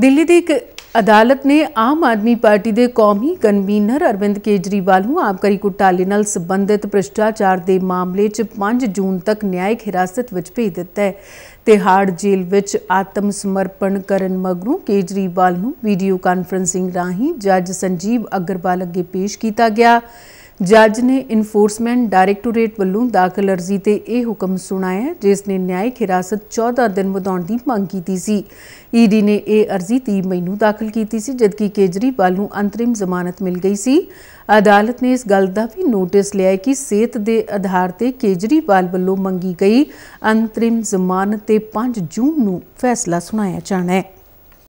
ਦਿੱਲੀ ਦੀ ਇੱਕ ਅਦਾਲਤ ਨੇ ਆਮ ਆਦਮੀ ਪਾਰਟੀ ਦੇ ਕੌਮੀ ਕਨਵੀਨਰ ਅਰਵਿੰਦ ਕੇਜਰੀਵਾਲ ਨੂੰ ਆਪਕਰੀ ਘੁਟਾਲੇ ਨਾਲ ਸੰਬੰਧਿਤ ਭ੍ਰਿਸ਼ਟਾਚਾਰ ਦੇ ਮਾਮਲੇ 'ਚ 5 ਜੂਨ ਤੱਕ ਨਿਆਇਕ ਹਿਰਾਸਤ ਵਿੱਚ ਭੇਜ ਦਿੱਤਾ ਹੈ। ਤਿਹਾੜ ਜੇਲ੍ਹ ਵਿੱਚ ਆਤਮ ਸਮਰਪਣ ਕਰਨ ਮਗਰੋਂ ਕੇਜਰੀਵਾਲ ਨੂੰ ਵੀਡੀਓ ਕਾਨਫਰੰਸਿੰਗ ਰਾਹੀਂ ਜੱਜ ਸੰਜੀਵ ਅਗਰਵਾਲ ਅੱਗੇ ਪੇਸ਼ ਕੀਤਾ ਗਿਆ। ਜੱਜ ਨੇ ਇਨਫੋਰਸਮੈਂਟ ਡਾਇਰੈਕਟੋਰੇਟ ਵੱਲੋਂ ਦਾਖਲ ਅਰਜ਼ੀ ਤੇ ਇਹ ਹੁਕਮ ਸੁਣਾਇਆ ਜਿਸ ਨੇ ਨਿਆਇਕ ਹਿਰਾਸਤ 14 ਦਿਨ ਵਧਾਉਣ ਦੀ ਮੰਗ ਕੀਤੀ ਸੀ ਈਡੀ e ਨੇ ਇਹ ਅਰਜ਼ੀ 3 ਮਈ ਨੂੰ ਦਾਖਲ ਕੀਤੀ ਸੀ ਜਦਕਿ ਕੇਜਰੀਵਾਲ ਨੂੰ ਅੰਤਰਿਮ ਜ਼ਮਾਨਤ ਮਿਲ ਗਈ ਸੀ ਅਦਾਲਤ ਨੇ ਇਸ ਗੱਲ ਦਾ ਵੀ ਨੋਟਿਸ ਲਿਆ ਕਿ ਸਿਹਤ ਦੇ ਆਧਾਰ ਤੇ ਕੇਜਰੀਵਾਲ ਵੱਲੋਂ ਮੰਗੀ ਗਈ ਅੰਤਰਿਮ ਜ਼ਮਾਨਤ ਤੇ 5 ਜੂਨ ਨੂੰ ਫੈਸਲਾ ਸੁਣਾਇਆ ਜਾਣਾ ਹੈ